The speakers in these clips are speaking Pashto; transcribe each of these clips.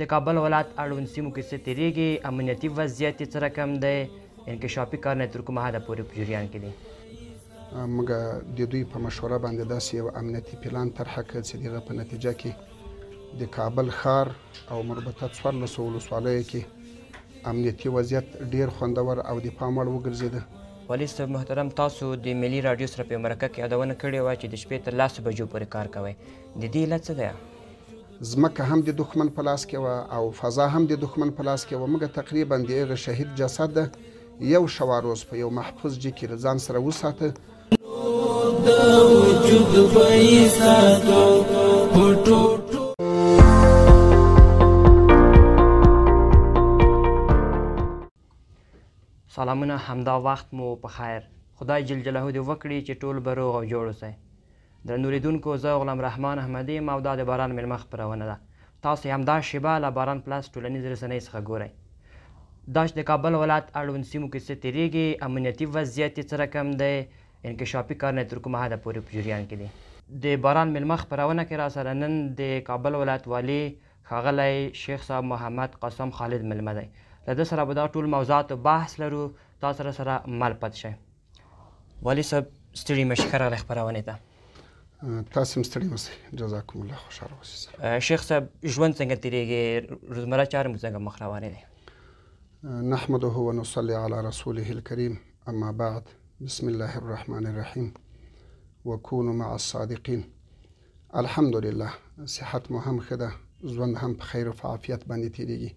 د کابل ولایت اړوند سیمو کې څه تیریږي امنیتي وضعیت یې څه رقم دی انکشافي کارونه تر کومه حده پورې په جریان کې دي موږ د دوی په مشوره باندې داسې یو امنیتي پلان طرحه کړ چې د هغه په نتیجه کې د کابل ښار او مربوطه څوارلسو ولسوالیو کې امنیتي وضعیت ډیر خوندور او د پام وړ وګرځېده والی صاحب محترم تاسو د ملي رادیو سره په مرکه کې یادونه کړې وه چې د شپې تر لسو بجو پورې کار کوئ د دې علت څه دی زمکه هم د دښمن په لاس کې وه او فضا هم د دښمن په لاس کې وه موږ تقریبا د هغه شهید جسد یو شواروز په یو محفوظ جې کې ځان سره وساته سلامونه همدا وخت مو په خیر خدای جل جلاله دې وکړي چې ټول به روغ او جوړ اوسئ د نوریدونکو زه غلام رحمان احمدی یم او دا د باران میلمه خپرونه ده تاسو همدا شیبه له باران پلاس ټولنیز رسنۍ څخه ګورئ دا چې د کابل ولایت اړوند سیمو کې څه تیریږي امنیتي وضعیت یې څه رقم دی انکشافي کارونه تر کومه حده پورې په جریان کې دي د باران میلمه خپرونه کې راسره نن د کابل ولایت والي ښاغلی شیخ صاحب محمد قاسم خالد میلمه دی له ده سره به دا ټول موضوعات بحث لرو تاسو سره مل پد شئ والي صاحب ستړي مشکره خپرونې ته تاسو مستړي اوسئ جزاكم الله خوشاله اوسئ شیخ صاحب ژوند څنګه تیریږي روزمره چارې مو څنګه مخ روانې دي نحمده ونصلي على رسوله الكريم اما بعد بسم الله الرحمن الرحيم وكونوا مع الصادقين الحمد لله صحت مو هم ښه ده ژوند هم په خیر او عافیت باندې تیریږي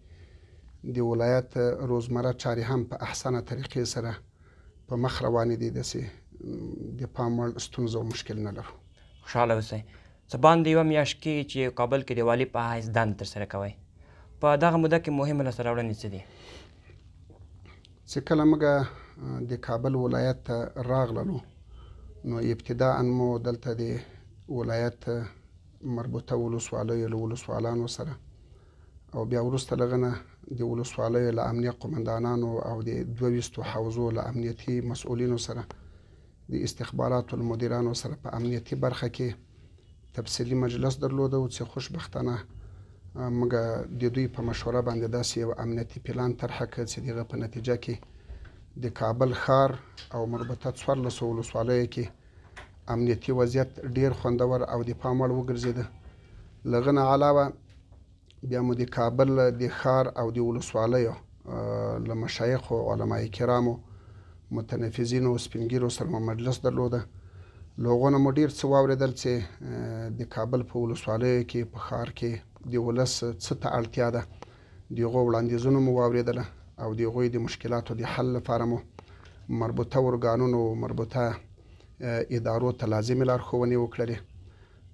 د ولایت روزمره چارې هم په احسنه طریقې سره په مخ روانې دي داسې د پام وړ ستونزو مشکل نه لرو خوشاله اوسئ څه باندې یوه میاشت کېږي چې کابل کې دیوالي په حیث دند ترسره کوئ په دغه موده کې مهمې لاسته راوړنې څه دي چې کله موږ د کابل ولایت ته راغللو نو ابتداعا مو دلته د ولایت مربوطه ولسوالیو له ولسوالانو سره او بیا وروسته له هغه د ولسوالیو له امنیه قمندانانو او د دوه ویشتو حوزو له امنیتي مسؤلینو سره د استخباراتو له مدیرانو سره په امنیتي برخه کې تفصیلي مجلس درلوده او چې خوشبختانه موږ د دوی په مشوره باندې داسې یو امنیتي پلان طرحه کړ چې دغه په نتیجه کې د کابل ښار او مربوطه څوارلسو ولسوالیو کې امنیتي وضعیت ډیر خوندور او د پام وړ وګرځېده له غنه علاوه بیا مو د کابل د ښار او د ولسوالیو له مشایخو علمای کرامو متنفذینو سپینګیرو سره مجلس درلوده لوغونه مو ډیر څه واوریدل چې د کابل په ولسوالیو کې په ښار کې د ولس څه ته اړتیا ده دغه وړاندیزونه مو واوریدل او دغه د مشکلاتو د حل لپاره مو مربوطه ورګانونو مربوطه ادارو ته لازم لارښوونې وکړلې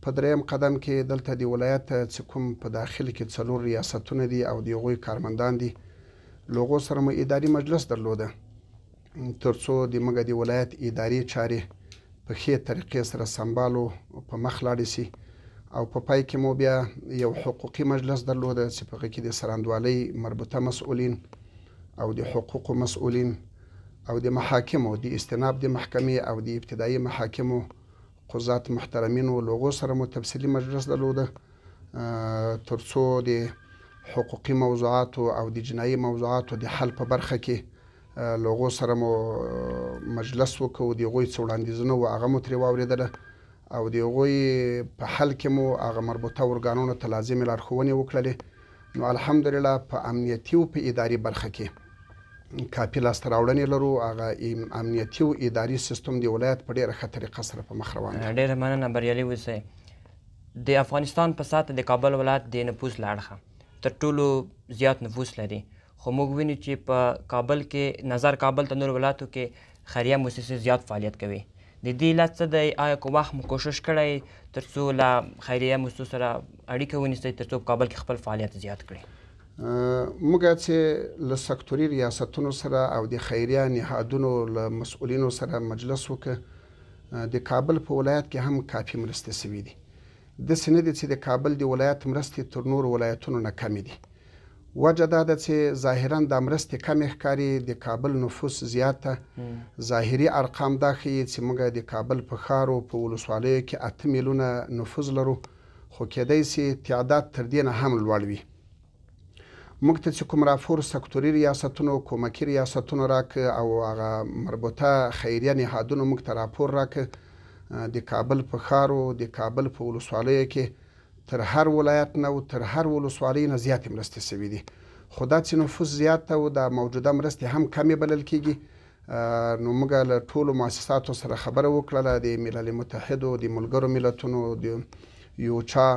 په دریم قدم کې دلته د ولایت چې کوم په داخله کې څلور ریاستونه دي او دغه کارمندان دي لوغو سره مو اداري مجلس درلوده ترڅو د موږ د ولایت ادارې چارې په ښې طریقې سره سمبالو په مخ لاړې سي او په پا پای کې مو بیا یو حقوقي مجلس درلود چې په کې د سرندوالۍ مربوطه مسؤلین او د حقوقو مسؤلین او د محاکمو د استناب د محکمې او د ابتدایي محاکمو قضات محترمینو لوغو سره مو تفصیلي مجلس درلوده ترڅو د حقوقي موضوعاتو او د جنایي موضوعاتو د حل په برخه کې لوغو سره مو مجلس وکړو د غوي څوړاندیزونه و هغه مو تری واوریدله او د غوي په حل کې مو هغه مربوطه ورګانونو ته لازم لارښوونې وکړلې نو الحمدلله په امنیتي او په اداري برخه کې کافي لاسته راوړنې لرو هغه امنیتي او اداري سیستم د ولایت په ډېره ښه طریقه سره په مخ روان دی ډېره مننه بریالي اوسئ د افغانستان په ساته د کابل ولایت د نفوس له اړخه تر ټولو زیات نفوس لري خو موږ وینو چې په کابل کې نظر کابل ته نور ولایتو کې خیریه موسسې زیات فعالیت کوي د دې لات څه دی آیا کوم وخت مو کوشش کړی تر څو له خیریه موسسو سره اړیکه ونیسئ تر څو کابل کې خپل فعالیت زیات کړئ موږ چې له سکتوري ریاستونو سره او د خیریه نهادونو له مسؤلینو سره مجلس وکړ د کابل په ولایت کې هم کافي مرستې سوي دي داسې نه دي چې د کابل د ولایت مرستې تر نورو ولایتونو نه کمې دي وجه دا ده چې ظاهرا د مرستې کمې ښکاري د کابل نفوس زیاته ظاهري ارقام دا ښیي چې موږ د کابل په ښارو په ولسوالیو کې اته میلیونه نفوس لرو خو کیدای سي تعداد تر دې نه هم لوړ وي موږ ته چې کوم راپور سکتوري ریاستونو کومکي ریاستونو راک او هغه مربوطه خیریه نهادونو موږ ته راپور راک د کابل په ښارو د کابل په ولسوالیو کې تر هر ولایت نه او تر هر ولسوالۍ نه زیاتې مرستې سوي دي خو داسې نفوس زیات او د موجوده مرستې هم کمې بلل کېږي نو موږ له ټولو مؤسساتو سره خبره وکړله د ملل متحدو د ملګرو ملتونو د یوچا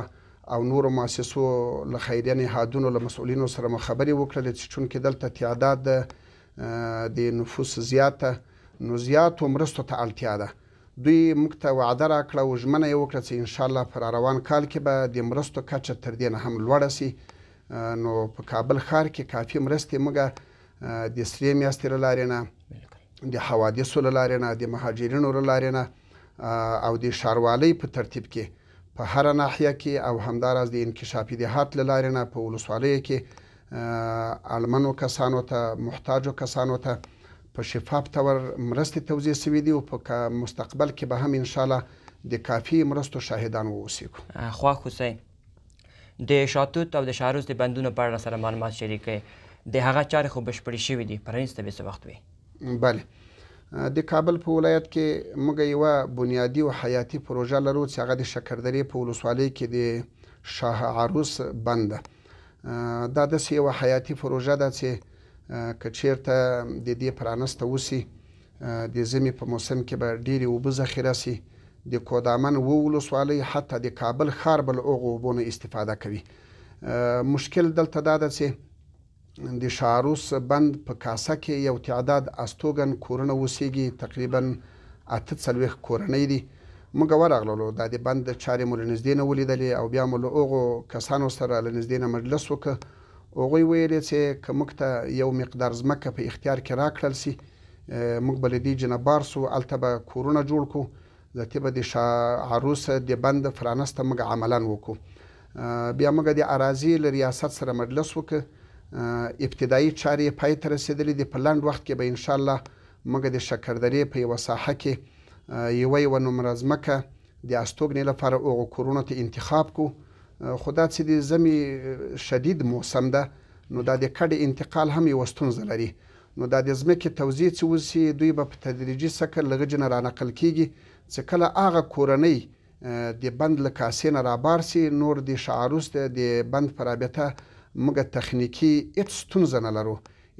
او نورو مؤسسو له خیریه نهادونو له مسؤلینو سره مو خبرې وکړلې چې چونکې دلته تعداد د نفوس زیاته نو زیاتو مرستو ته اړتیا ده دوی موږ ته وعده راکړه او ژمنه یې وکړه چې انشاءالله په روان کال کې به د مرستو کچه تر دې نه هم لوړه سي نو په کابل ښار کې کافي مرستې موږ د سرې میاشتې له لارې نه د حوادثو له لارې نه د مهاجرینو له لارې نه او د ښاروالۍ په ترتیب کې په هره ناحیه کې او همداراز د انکشافي دهات له لارې نه په ولسوالیو کې اړمنو کسانو ته محتاجو کسانو ته په شفاف تور مرستې توزیع سوي دي او په مستقبل کې به هم ان شاء الله د کافي مرستو شاهدان واوسو خواخ حسین د شاتوت او د شاروز د بندونو په اړه سره معلومات شریک کړي د هغه چارې خو بشپړې شوې دي پرانیسته به څه وخت وي بله د کابل په ولایت کې موږ یو بنیادی او حیاتی پروژه لرو چې هغه د شکردرې په ولسوالۍ کې د شاه عروس بند دا د یو حیاتی پروژه ده چې که چیرته د دې پرانسته وسی د زمي په موسم کې به ډېری اوبه ذخیره سي د کودامن و ولسوالۍ حتی د کابل ښار بل اوغو اوبونه استفاده کوي مشکل دلته دا ده چې د شاروس بند په کاسه کې یو تعداد استوګن کورونه وسیږي تقریبا اته څلوېښت کورنۍ دي موږ ورغللو دا د بند چارې مو له نږدې نه ولیدلې او بیا مو له هغو کسانو سره له نږدې نه مجلس وکړ هغوی ویلې چې که موږ ته یو مقدار ځمکه په اختیار کې راکړل سي موږ به له دې جنه بار سو هلته به کورونه جوړ کړو زته به د عروسه د بند فرانسته موږ عملا وکړو بیا موږ د اراضي له ریاست سره مجلس وکړ ابتدایي چارې پای ته رسیدلې د په لنډ وخت کې به ان شاء الله موږ د شکردرې په یوه ساحه کې یوه یوه نمره ځمکه د استوګنې لپاره هغو کورونو ته انتخاب کو خو دا چې د زمي شدید موسم ده نو دا د کډې انتقال هم یو ستونزه لري نو دا د ځمکې توزیع چې وسی دوی به په تدریجي سکه لغجن را نقل کیږي چې کله هغه کورنۍ د بند له کاسې نه رابار سي نور د شعاروس ته د بند په رابطه موږ تخنیکی هیڅ ستونزه نه لرو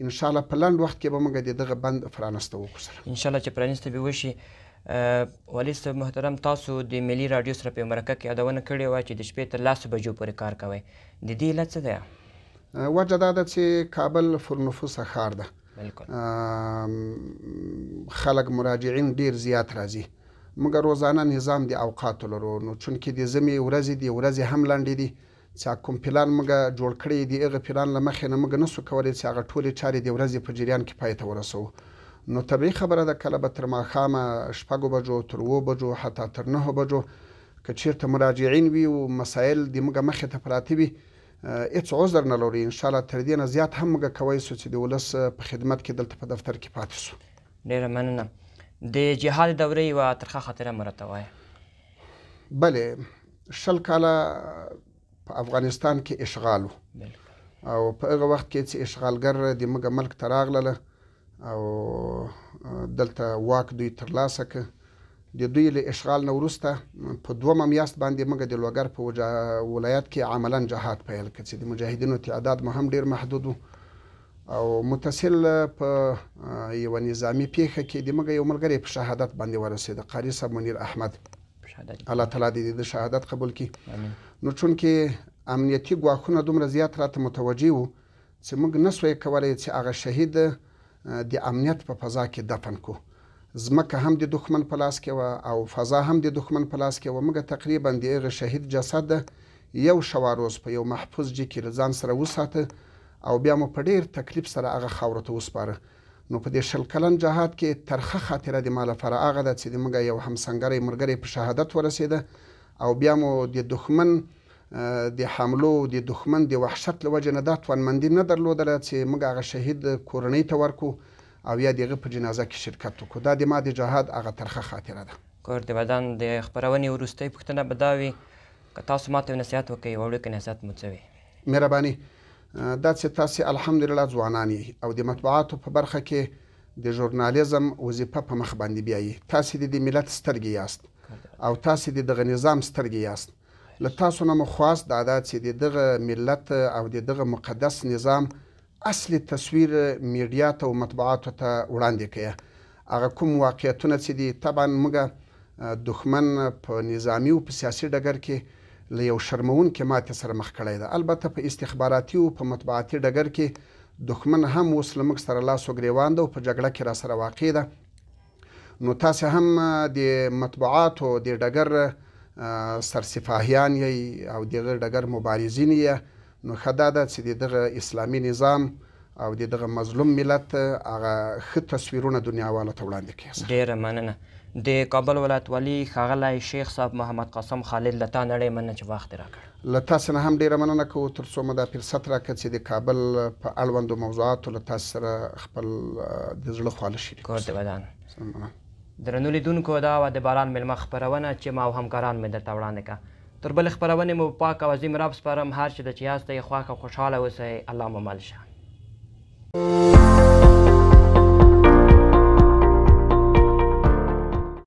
ان شاء الله په لاند وخت کې به موږ دغه بند فرانسته وکړو ان شاء الله چې پرانسته به وشي ولی صاحب محترم تاسو د ملي رادیو سره په مرکه کې یادونه کړې وه چې د شپې تر لسو بجو پورې کار کوئ د دې علت څه دی وجه دا ده چې کابل فرنفوسه ښار ده بلکل خلک مراجعین ډیر زیات راځي موږ روزانه نظام د اوقاتو لرو نو چونکې د ژمي ورځې دي ورځې هم لنډې دي چې کوم پلان موږ جوړ کړی دی هغه پلان له مخې نه موږ نسو کولی چې هغه ټولې چارې د ورځې په جریان کې پای ته ورسوو نو طبیعي خبره ده کله به تر ماښامه شپږو بجو تر اوو بجو حتی تر نهو بجو که چیرته مراجعین وي او مسایل د موږ مخې ته پراته وي هیڅ عذر نه لري انشاءالله تر دې نه زیات هم موږ کوی سو چې د ولس په خدمت کې دلته په دفتر کې پاتې سو ډېره مننه د جهاد دورې یوه ترخه خاطره مې راته وایه بلې شل کاله په افغانستان کې اشغال و او په هغه وخت کې چې اشغالګر د موږ ملک ته راغلله او دلته واک دوی ترلاسه ک د دوی له اشغال نه ورسته په دومه میاشت باندې موږ د لوګر په وجا... ولایت کې عملا جهاد پیل کړ چې د مجاهدینو تعداد مو هم ډیر محدود او متصل په یو نظامی پیخه کې د موږ یو ملګری په شهادت باندې ورسید قاری صاحب منیر احمد شهادت الله تعالی دې د شهادت قبول کړي امين نو چون کې امنیتي ګواښونه دومره زیات راته متوجي وو چې موږ نسوې کولای چې هغه شهید د امنیت په فضا کې دفن کو زمکه هم د دښمن په لاس کې و او فضا هم د دښمن په لاس کې و موږ تقریبا د هغه شهید جسد یو شواروز په یو محفوظ جې کې ځان سره وساته او بیا مو په ډیر تکلیف سره هغه خاوره ته وسپاره نو په دې شل کلن جهاد کې ترخه خاطره د مال فر هغه د چې موږ یو همسنګری مرګری په شهادت ورسیده او بیا مو د دښمن د حملو د دښمن د وحشت له وجې نه دا توانمندي نه درلودله چې موږ هغه شهید کورنۍ ته ورکو او یا د هغه په جنازه کې شرکت وکړو دا د ما د جهاد هغه ترخه خاطره ده کور د بدن د خپرونې وروستۍ پوښتنه به دا وي که تاسو ما ته نصیحت وکړئ وړوکی نصیحت مو څه وي مهرباني دا چې تاسې الحمدلله ځوانان او د مطبوعاتو په برخه کې د ژورنالیزم وظیفه په مخ باندې بیایي تاسې د ملت سترګې یاست او تاسې د دغه نظام سترګې یاست له تاسو نه مو خواست دا ده چې د دغه ملت او د دغه مقدس نظام اصلي تصویر میډیا ته او مطبوعاتو ته وړاندې کړئ هغه کوم واقعیتونه چې دي طبعا موږ دښمن په نظامي او په سیاسي ډګر کې له یو شرمونکې ماتې سره مخ کړی ده البته په استخباراتي او په مطبوعاتي ډګر کې دښمن هم اوس له موږ سره لاس و ګریوان ده او په جګړه کې راسره واقع ده نو تاسې هم د مطبوعاتو د ډګر سرسفاهیان یې او دغه ډګر مبارزین یې نو ښه دا ده چې دغه اسلامي نظام او دغه مظلوم ملت هغه ښه تصویرونه دنیاوالو ته وړاندې کړي ډیره مننه د کابل ولایت ولی ښاغلی شیخ صاحب محمد قاسم خالد له تا نړۍ مننه چې وخت راکړ له تاسو نه هم ډیره مننه کوو تر څو مو دا فرصت راکړ چې د کابل په اړوندو موضوعاتو له تاسو سره خپل د زړه خواله شریک کړو درنو لیدونکو دا و د باران میلمه خپرونه چې ما او همکاران مې درته وړاندې کړه تر بلې خپرونې مو پاک او عظیم رب سپارم هر چې د چې یاست یې خواښه خوشحاله اوسئ الله مو مل شه